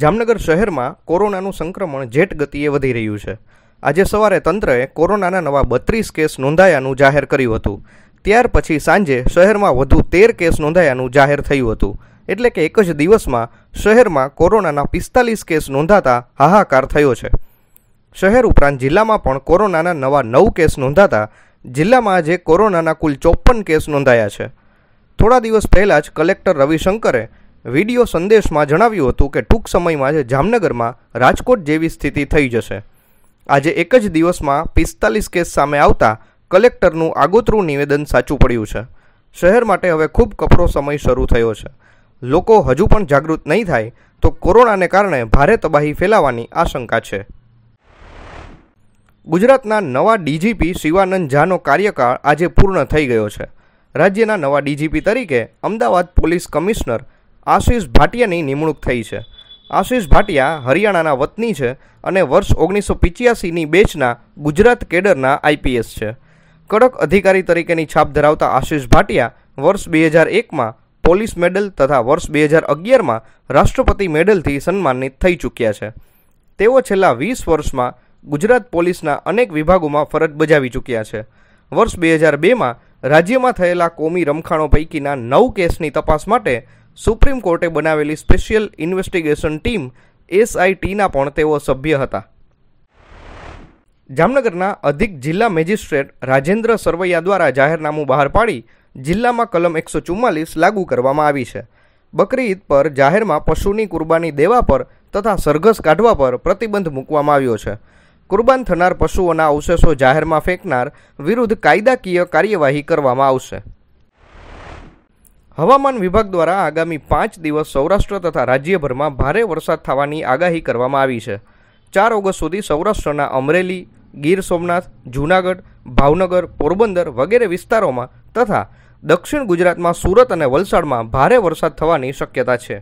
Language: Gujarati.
જામનગર શહેરમાં કોરોનાનું સંક્રમણ જેટ ગતિએ વધી રહ્યું છે આજે સવારે તંત્રએ કોરોનાના નવા બત્રીસ કેસ નોંધાયાનું જાહેર કર્યું હતું ત્યાર પછી સાંજે શહેરમાં વધુ તેર કેસ નોંધાયાનું જાહેર થયું હતું એટલે કે એક જ દિવસમાં શહેરમાં કોરોનાના પિસ્તાલીસ કેસ નોંધાતા હાહાકાર થયો છે શહેર ઉપરાંત જિલ્લામાં પણ કોરોનાના નવા નવ કેસ નોંધાતા જિલ્લામાં આજે કોરોનાના કુલ ચોપ્પન કેસ નોંધાયા છે થોડા દિવસ પહેલાં જ કલેક્ટર રવિશંકરે વિડીયો સંદેશમાં જણાવ્યું હતું કે ટૂંક સમયમાં જ જામનગરમાં રાજકોટ જેવી સ્થિતિ થઈ જશે આજે એક જ દિવસમાં પિસ્તાલીસ કેસ સામે આવતા કલેક્ટરનું આગોતરું નિવેદન સાચું પડ્યું છે શહેર માટે હવે ખૂબ કપરો સમય શરૂ થયો છે લોકો હજુ પણ જાગૃત નહીં થાય તો કોરોનાને કારણે ભારે તબાહી ફેલાવાની આશંકા છે ગુજરાતના નવા ડીજીપી શિવાનંદ ઝાનો કાર્યકાળ આજે પૂર્ણ થઈ ગયો છે રાજ્યના નવા ડીજીપી તરીકે અમદાવાદ પોલીસ કમિશનર આશિષ ભાટિયાની નિમણૂક થઈ છે આશિષ ભાટિયા હરિયાણાના વતની છે અને વર્ષ ઓગણીસો પિચ્યાસીની બેચના ગુજરાત કેડરના આઈપીએસ છે કડક અધિકારી તરીકેની છાપ ધરાવતા આશિષ ભાટિયા વર્ષ બે હજાર એકમાં પોલીસ મેડલ તથા વર્ષ બે હજાર અગિયારમાં રાષ્ટ્રપતિ મેડલથી સન્માનિત થઈ ચૂક્યા છે તેઓ છેલ્લા વીસ વર્ષમાં ગુજરાત પોલીસના અનેક વિભાગોમાં ફરજ બજાવી ચૂક્યા છે વર્ષ બે હજાર બેમાં રાજ્યમાં થયેલા કોમી રમખાણો પૈકીના નવ કેસની તપાસ માટે સુપ્રીમ કોર્ટે બનાવેલી સ્પેશિયલ ઇન્વેસ્ટિગેશન ટીમ એસઆઈટીના પણ તેઓ સભ્ય હતા જામનગરના અધિક જિલ્લા મેજિસ્ટ્રેટ રાજેન્દ્ર સરવૈયા દ્વારા જાહેરનામું બહાર પાડી જિલ્લામાં કલમ એકસો ચુમ્માલીસ લાગુ કરવામાં આવી છે બકરી ઈદ પર જાહેરમાં પશુની કુરબાની દેવા પર તથા સરઘસ કાઢવા પર પ્રતિબંધ મૂકવામાં આવ્યો છે કુરબાન થનાર પશુઓના અવશેષો જાહેરમાં ફેંકનાર વિરુદ્ધ કાયદાકીય કાર્યવાહી કરવામાં આવશે હવામાન વિભાગ દ્વારા આગામી પાંચ દિવસ સૌરાષ્ટ્ર તથા રાજ્યભરમાં ભારે વરસાદ થવાની આગાહી કરવામાં આવી છે ચાર ઓગસ્ટ સુધી સૌરાષ્ટ્રના અમરેલી ગીર સોમનાથ જૂનાગઢ ભાવનગર પોરબંદર વગેરે વિસ્તારોમાં તથા દક્ષિણ ગુજરાતમાં સુરત અને વલસાડમાં ભારે વરસાદ થવાની શક્યતા છે